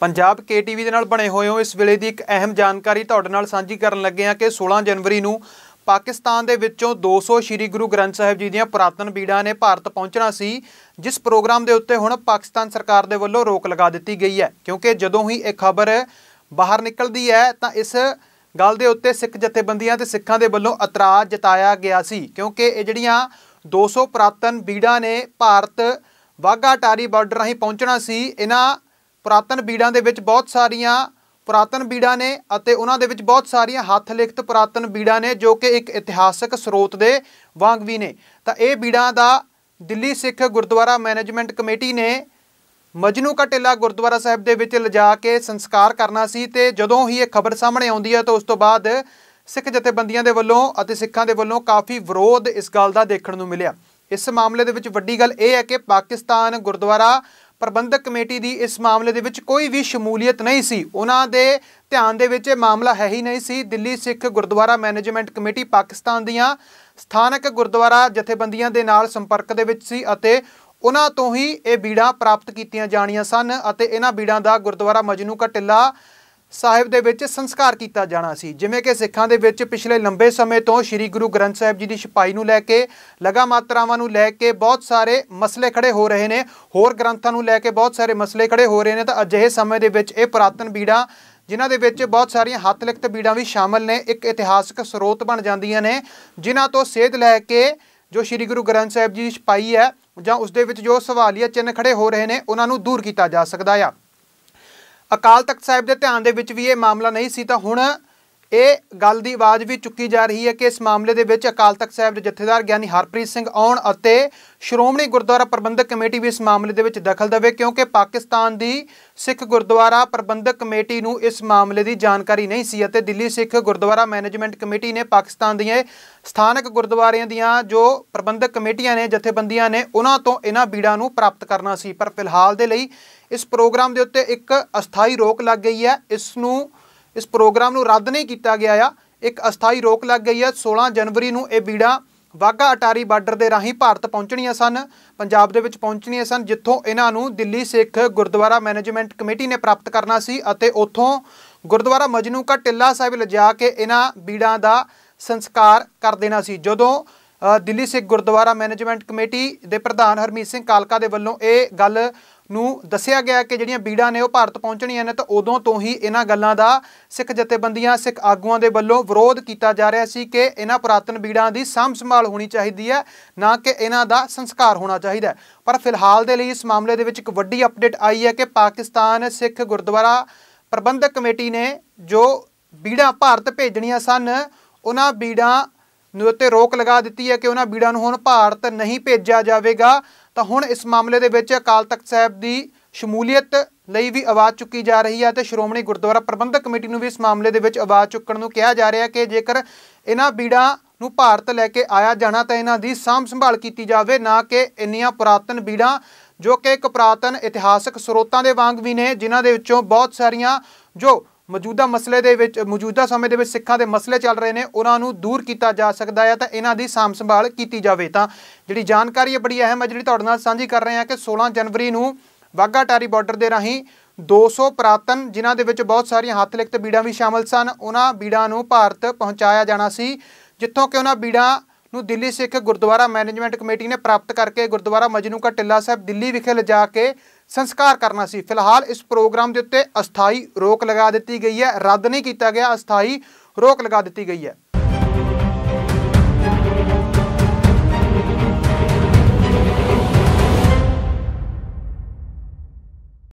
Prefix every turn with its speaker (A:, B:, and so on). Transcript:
A: Punjab KTV ਦੇ ਨਾਲ ਬਣੇ ਹੋਏ ਹੋ ਇਸ ਵੇਲੇ ਦੀ ਇੱਕ ਅਹਿਮ ਜਾਣਕਾਰੀ ਤੁਹਾਡੇ ਨਾਲ ਸਾਂਝੀ ਕਰਨ ਲੱਗੇ ਹਾਂ ਕਿ 16 ਜਨਵਰੀ ਨੂੰ ਪਾਕਿਸਤਾਨ ਦੇ ਵਿੱਚੋਂ 200 ਸ਼੍ਰੀ ਗੁਰੂ ਗ੍ਰੰਥ ਸਾਹਿਬ ਜੀ ਦੀਆਂ ਪ੍ਰਾਤਨ ਬੀੜਾਂ ਨੇ ਭਾਰਤ ਪਹੁੰਚਣਾ ਸੀ ਜਿਸ ਪ੍ਰੋਗਰਾਮ ਦੇ ਉੱਤੇ ਹੁਣ ਪਾਕਿਸਤਾਨ ਸਰਕਾਰ ਦੇ ਵੱਲੋਂ ਰੋਕ ਲਗਾ ਦਿੱਤੀ ਗਈ ਹੈ ਕਿਉਂਕਿ ਜਦੋਂ ਹੀ ਇਹ ਖਬਰ ਬਾਹਰ ਨਿਕਲਦੀ ਹੈ ਤਾਂ ਇਸ ਗੱਲ ਦੇ ਉੱਤੇ ਸਿੱਖ ਜਥੇਬੰਦੀਆਂ ਤੇ ਸਿੱਖਾਂ ਦੇ ਵੱਲੋਂ ਇਤਰਾਜ਼ ਜਤਾਇਆ ਗਿਆ ਸੀ ਕਿਉਂਕਿ ਇਹ ਜਿਹੜੀਆਂ 200 ਪ੍ਰਾਤਨ ਬੀੜਾਂ ਨੇ ਭਾਰਤ ਵਾਗਾ ਟਾਰੀ ਬਾਰਡਰ ਰਾਹੀਂ ਪਹੁੰਚਣਾ ਸੀ ਇਹਨਾਂ ਪੁਰਾਤਨ ਬੀੜਾਂ ਦੇ ਵਿੱਚ ਬਹੁਤ ਸਾਰੀਆਂ ਪੁਰਾਤਨ ਬੀੜਾਂ ਨੇ ਅਤੇ ਉਹਨਾਂ ਦੇ ਵਿੱਚ ਬਹੁਤ ਸਾਰੀਆਂ ਹੱਥ ਲਿਖਤ ਪੁਰਾਤਨ ਬੀੜਾਂ ਨੇ ਜੋ ਕਿ ਇੱਕ ਇਤਿਹਾਸਕ ਸਰੋਤ ਦੇ ਵਾਂਗ ਵੀ ਨੇ ਤਾਂ ਇਹ ਬੀੜਾਂ ਦਾ ਦਿੱਲੀ ਸਿੱਖ ਗੁਰਦੁਆਰਾ ਮੈਨੇਜਮੈਂਟ ਕਮੇਟੀ ਨੇ ਮਜਨੂ ਕਾ ਟਿੱਲਾ ਗੁਰਦੁਆਰਾ ਸਾਹਿਬ ਦੇ ਵਿੱਚ ਲਿਜਾ ਕੇ ਸੰਸਕਾਰ ਕਰਨਾ ਸੀ ਤੇ ਜਦੋਂ ਹੀ ਇਹ ਖਬਰ ਸਾਹਮਣੇ ਆਉਂਦੀ ਹੈ ਤਾਂ ਉਸ ਤੋਂ ਬਾਅਦ ਸਿੱਖ ਜਥੇਬੰਦੀਆਂ ਦੇ ਵੱਲੋਂ ਅਤੇ ਸਿੱਖਾਂ ਦੇ ਵੱਲੋਂ ਕਾਫੀ ਵਿਰੋਧ ਇਸ ਗੱਲ ਦਾ ਦੇਖਣ ਨੂੰ ਮਿਲਿਆ ਇਸ ਮਾਮਲੇ ਦੇ ਵਿੱਚ ਵੱਡੀ ਗੱਲ ਇਹ ਹੈ ਕਿ ਪਾਕਿਸਤਾਨ ਗੁਰਦੁਆਰਾ ਪ੍ਰਬੰਧਕ ਕਮੇਟੀ ਦੀ ਇਸ ਮਾਮਲੇ ਦੇ ਵਿੱਚ ਕੋਈ ਵੀ ਸ਼ਮੂਲੀਅਤ ਨਹੀਂ ਸੀ ਉਹਨਾਂ ਦੇ ਧਿਆਨ ਦੇ ਵਿੱਚ ਇਹ ਮਾਮਲਾ ਹੈ ਹੀ ਨਹੀਂ ਸੀ ਦਿੱਲੀ ਸਿੱਖ ਗੁਰਦੁਆਰਾ ਮੈਨੇਜਮੈਂਟ ਕਮੇਟੀ ਪਾਕਿਸਤਾਨ ਦੀਆਂ ਸਥਾਨਕ ਗੁਰਦੁਆਰਾ ਜਥੇਬੰਦੀਆਂ ਦੇ ਨਾਲ ਸੰਪਰਕ ਦੇ ਵਿੱਚ ਸੀ ਅਤੇ ਉਹਨਾਂ ਤੋਂ ਹੀ ਇਹ ਬੀੜਾਂ ਪ੍ਰਾਪਤ ਕੀਤੀਆਂ ਜਾਣੀਆਂ ਸਨ ਅਤੇ ਇਹਨਾਂ ਬੀੜਾਂ ਦਾ ਗੁਰਦੁਆਰਾ ਮਜਨੂ ਕਾ ਟਿੱਲਾ ਸਾਹਿਬ ਦੇ ਵਿੱਚ ਸੰਸਕਾਰ ਕੀਤਾ ਜਾਣਾ ਸੀ ਜਿਵੇਂ ਕਿ ਸਿੱਖਾਂ ਦੇ ਵਿੱਚ ਪਿਛਲੇ ਲੰਬੇ ਸਮੇਂ ਤੋਂ ਸ੍ਰੀ ਗੁਰੂ ਗ੍ਰੰਥ ਸਾਹਿਬ ਜੀ ਦੀ ਛਪਾਈ ਨੂੰ ਲੈ ਕੇ ਲਗਾ ਮਾਤਰਾਵਾਂ ਨੂੰ ਲੈ ਕੇ ਬਹੁਤ ਸਾਰੇ ਮਸਲੇ ਖੜੇ ਹੋ ਰਹੇ ਨੇ ਹੋਰ ਗ੍ਰੰਥਾਂ ਨੂੰ ਲੈ ਕੇ ਬਹੁਤ ਸਾਰੇ ਮਸਲੇ ਖੜੇ ਹੋ ਰਹੇ ਨੇ ਤਾਂ ਅਜਿਹੇ ਸਮੇਂ ਦੇ ਵਿੱਚ ਇਹ ਪ੍ਰਾਤਨ ਬੀੜਾਂ ਜਿਨ੍ਹਾਂ ਦੇ ਵਿੱਚ ਬਹੁਤ ਸਾਰੀਆਂ ਹੱਥ ਲਿਖਤ ਬੀੜਾਂ ਵੀ ਸ਼ਾਮਲ ਨੇ ਇੱਕ ਇਤਿਹਾਸਕ ਸਰੋਤ ਬਣ ਜਾਂਦੀਆਂ ਨੇ ਜਿਨ੍ਹਾਂ ਤੋਂ ਸੇਧ ਲੈ ਕੇ ਜੋ ਸ੍ਰੀ ਗੁਰੂ ਗ੍ਰੰਥ ਸਾਹਿਬ ਜੀ ਦੀ ਛਪਾਈ ਹੈ ਜਾਂ ਉਸ ਦੇ ਵਿੱਚ ਜੋ ਸਵਾਲੀਆ ਚਿੰਨ੍ਹ ਖੜੇ ਹੋ ਰਹੇ ਨੇ ਉਹਨਾਂ ਨੂੰ ਦੂਰ ਕੀਤਾ ਜਾ ਸਕਦਾ ਆ ਅਕਾਲ ਤਖਤ ਸਾਹਿਬ ਦੇ ਧਿਆਨ ਦੇ ਵਿੱਚ ਵੀ ਇਹ ਮਾਮਲਾ ਨਹੀਂ ਸੀ ਤਾਂ ਹੁਣ ਇਹ ਗੱਲ ਦੀ ਆਵਾਜ਼ ਵੀ ਚੁੱਕੀ ਜਾ ਰਹੀ ਹੈ ਕਿ ਇਸ ਮਾਮਲੇ ਦੇ ਵਿੱਚ ਅਕਾਲ ਤਖਤ ਸਾਹਿਬ ਦੇ ਜਥੇਦਾਰ ਗਿਆਨੀ ਹਰਪ੍ਰੀਤ ਸਿੰਘ ਆਉਣ ਅਤੇ ਸ਼੍ਰੋਮਣੀ ਗੁਰਦੁਆਰਾ ਪ੍ਰਬੰਧਕ ਕਮੇਟੀ ਵੀ ਇਸ ਮਾਮਲੇ ਦੇ ਵਿੱਚ ਦਖਲ ਦੇਵੇ ਕਿਉਂਕਿ ਪਾਕਿਸਤਾਨ ਦੀ ਸਿੱਖ ਗੁਰਦੁਆਰਾ ਪ੍ਰਬੰਧਕ ਕਮੇਟੀ ਨੂੰ ਇਸ ਮਾਮਲੇ ਦੀ ਜਾਣਕਾਰੀ ਨਹੀਂ ਸੀ ਅਤੇ ਦਿੱਲੀ ਸਿੱਖ ਗੁਰਦੁਆਰਾ ਮੈਨੇਜਮੈਂਟ ਕਮੇਟੀ ਨੇ ਪਾਕਿਸਤਾਨ ਦੀਆਂ ਸਥਾਨਕ ਗੁਰਦੁਆਰਿਆਂ ਦੀਆਂ ਜੋ ਪ੍ਰਬੰਧਕ ਕਮੇਟੀਆਂ ਨੇ ਜਥੇਬੰਦੀਆਂ ਨੇ ਉਹਨਾਂ ਤੋਂ ਇਹਨਾਂ ਬੀੜਾਂ ਨੂੰ ਪ੍ਰਾਪਤ ਕਰਨਾ ਸੀ ਪਰ ਫਿਲਹਾਲ ਦੇ ਲਈ ਇਸ ਪ੍ਰੋਗਰਾਮ ਦੇ ਉੱਤੇ ਇੱਕ ਅਸਥਾਈ ਰੋਕ ਲੱਗ ਗਈ ਹੈ ਇਸ ਨੂੰ ਇਸ ਪ੍ਰੋਗਰਾਮ ਨੂੰ ਰੱਦ ਨਹੀਂ ਕੀਤਾ ਗਿਆ ਆ ਇੱਕ ਅਸਥਾਈ ਰੋਕ ਲੱਗ ਗਈ ਹੈ 16 ਜਨਵਰੀ ਨੂੰ ਇਹ ਬੀੜਾ ਵਾਗਾ ਅਟਾਰੀ ਬਾਰਡਰ ਦੇ ਰਾਹੀਂ ਭਾਰਤ ਪਹੁੰਚਣੀਆਂ ਸਨ ਪੰਜਾਬ ਦੇ ਵਿੱਚ ਪਹੁੰਚਣੀਆਂ ਸਨ ਜਿੱਥੋਂ ਇਹਨਾਂ ਨੂੰ ਦਿੱਲੀ ਸਿੱਖ ਗੁਰਦੁਆਰਾ ਮੈਨੇਜਮੈਂਟ ਕਮੇਟੀ ਨੇ ਪ੍ਰਾਪਤ ਕਰਨਾ ਸੀ ਅਤੇ ਉੱਥੋਂ ਗੁਰਦੁਆਰਾ ਮਜਨੂ ਕਾ ਟਿੱਲਾ ਸਾਹਿਬ ਲਿਜਾ ਕੇ ਇਹਨਾਂ ਬੀੜਾਂ ਦਾ ਸੰਸਕਾਰ ਕਰ ਦੇਣਾ ਸੀ ਜਦੋਂ ਦਿੱਲੀ ਸਿੱਖ ਗੁਰਦੁਆਰਾ ਮੈਨੇਜਮੈਂਟ ਕਮੇਟੀ ਦੇ ਪ੍ਰਧਾਨ ਹਰਮੀਤ ਸਿੰਘ ਕਾਲਕਾ ਦੇ ਵੱਲੋਂ ਇਹ ਗੱਲ ਨੂੰ ਦੱਸਿਆ ਗਿਆ ਕਿ ਜਿਹੜੀਆਂ ਬੀੜਾਂ ਨੇ ਉਹ ਭਾਰਤ ਪਹੁੰਚਣੀਆਂ ਨੇ ਤਾਂ ਉਦੋਂ ਤੋਂ ਹੀ ਇਹਨਾਂ ਗੱਲਾਂ ਦਾ ਸਿੱਖ ਜਥੇਬੰਦੀਆਂ ਸਿੱਖ ਆਗੂਆਂ ਦੇ ਵੱਲੋਂ ਵਿਰੋਧ ਕੀਤਾ ਜਾ ਰਿਹਾ ਸੀ ਕਿ ਇਹਨਾਂ ਪ੍ਰਾਤਨ ਬੀੜਾਂ ਦੀ ਸਾਂਭ ਸੰਭਾਲ ਹੋਣੀ ਚਾਹੀਦੀ ਹੈ ਨਾ ਕਿ ਇਹਨਾਂ ਦਾ ਸੰਸਕਾਰ ਹੋਣਾ ਚਾਹੀਦਾ ਪਰ ਫਿਲਹਾਲ ਦੇ ਲਈ ਇਸ ਮਾਮਲੇ ਦੇ ਵਿੱਚ ਇੱਕ ਵੱਡੀ ਅਪਡੇਟ ਆਈ ਹੈ ਕਿ ਪਾਕਿਸਤਾਨ ਸਿੱਖ ਗੁਰਦੁਆਰਾ ਪ੍ਰਬੰਧਕ ਕਮੇਟੀ ਨੇ ਜੋ ਬੀੜਾਂ ਭਾਰਤ ਭੇਜਣੀਆਂ ਸਨ ਉਹਨਾਂ ਬੀੜਾਂ ਨੂੰ ਉੱਤੇ ਰੋਕ ਲਗਾ ਦਿੱਤੀ ਹੈ ਕਿ ਉਹਨਾਂ ਬੀੜਾਂ ਨੂੰ ਹੁਣ ਭਾਰਤ ਨਹੀਂ ਭੇਜਿਆ ਜਾਵੇਗਾ ਤਾਂ ਹੁਣ ਇਸ ਮਾਮਲੇ ਦੇ ਵਿੱਚ ਅਕਾਲ ਤਖਤ ਸਾਹਿਬ ਦੀ ਸ਼ਮੂਲੀਅਤ ਲਈ ਵੀ ਆਵਾਜ਼ ਚੁੱਕੀ ਜਾ ਰਹੀ ਹੈ ਤੇ ਸ਼੍ਰੋਮਣੀ ਗੁਰਦੁਆਰਾ ਪ੍ਰਬੰਧਕ ਕਮੇਟੀ ਨੂੰ ਵੀ ਇਸ ਮਾਮਲੇ ਦੇ ਵਿੱਚ ਆਵਾਜ਼ ਚੁੱਕਣ ਨੂੰ ਕਿਹਾ ਜਾ ਰਿਹਾ ਕਿ ਜੇਕਰ ਇਹਨਾਂ ਬੀੜਾਂ ਨੂੰ ਭਾਰਤ ਲੈ ਕੇ ਆਇਆ ਜਾਣਾ ਤਾਂ ਇਹਨਾਂ ਦੀ ਸਾਂਭ ਸੰਭਾਲ ਕੀਤੀ ਜਾਵੇ ਨਾ ਕਿ ਇੰਨੀਆਂ ਪੁਰਾਤਨ ਬੀੜਾਂ ਜੋ ਕਿ ਇੱਕ ਪ੍ਰਾਤਨ ਇਤਿਹਾਸਕ ਸਰੋਤਾਂ ਦੇ ਵਾਂਗ ਵੀ ਨੇ ਜਿਨ੍ਹਾਂ ਦੇ ਵਿੱਚੋਂ ਬਹੁਤ ਸਾਰੀਆਂ ਜੋ ਮੌਜੂਦਾ ਮਸਲੇ ਦੇ ਵਿੱਚ ਮੌਜੂਦਾ ਸਮੇਂ ਦੇ ਵਿੱਚ ਸਿੱਖਾਂ ਦੇ ਮਸਲੇ ਚੱਲ ਰਹੇ ਨੇ ਉਹਨਾਂ ਨੂੰ ਦੂਰ ਕੀਤਾ ਜਾ ਸਕਦਾ ਹੈ ਤਾਂ ਇਹਨਾਂ ਦੀ ਸਾਂਭ ਸੰਭਾਲ ਕੀਤੀ ਜਾਵੇ ਤਾਂ ਜਿਹੜੀ ਜਾਣਕਾਰੀ ਹੈ ਬੜੀ ਅਹਿਮ ਹੈ ਜਿਹੜੀ ਤੁਹਾਡੇ ਨਾਲ ਸਾਂਝੀ ਕਰ ਰਹੇ ਹਾਂ ਕਿ 16 ਜਨਵਰੀ ਨੂੰ ਵਾਗਾ ਟਾਰੀ ਬਾਰਡਰ ਦੇ ਰਾਹੀਂ 200 ਪ੍ਰਾਤਨ ਜਿਨ੍ਹਾਂ ਦੇ ਵਿੱਚ ਬਹੁਤ ਸਾਰੀਆਂ ਹੱਥ ਲਿਖਤ ਬੀੜਾਂ ਵੀ ਸ਼ਾਮਲ ਸਨ ਉਹਨਾਂ ਬੀੜਾਂ ਨੂੰ ਭਾਰਤ ਪਹੁੰਚਾਇਆ ਜਾਣਾ ਸੀ ਜਿੱਥੋਂ ਕਿ ਉਹਨਾਂ ਬੀੜਾਂ ਨੂੰ ਦਿੱਲੀ ਸਿੱਖ ਗੁਰਦੁਆਰਾ ਮੈਨੇਜਮੈਂਟ ਕਮੇਟੀ ਨੇ ਪ੍ਰਾਪਤ ਕਰਕੇ ਗੁਰਦੁਆਰਾ ਮਜਨੂ ਕਾ ਟਿੱਲਾ ਸਾਹਿਬ ਦਿੱਲੀ ਵਿਖੇ ਲਿਜਾ ਕੇ ਸੰਸਕਾਰ ਕਰਨਾ ਸੀ ਫਿਲਹਾਲ ਇਸ ਪ੍ਰੋਗਰਾਮ ਦੇ ਉੱਤੇ ਅਸਥਾਈ ਰੋਕ ਲਗਾ ਦਿੱਤੀ ਗਈ ਹੈ ਰੱਦ ਨਹੀਂ ਕੀਤਾ ਗਿਆ ਅਸਥਾਈ ਰੋਕ ਲਗਾ ਦਿੱਤੀ ਗਈ ਹੈ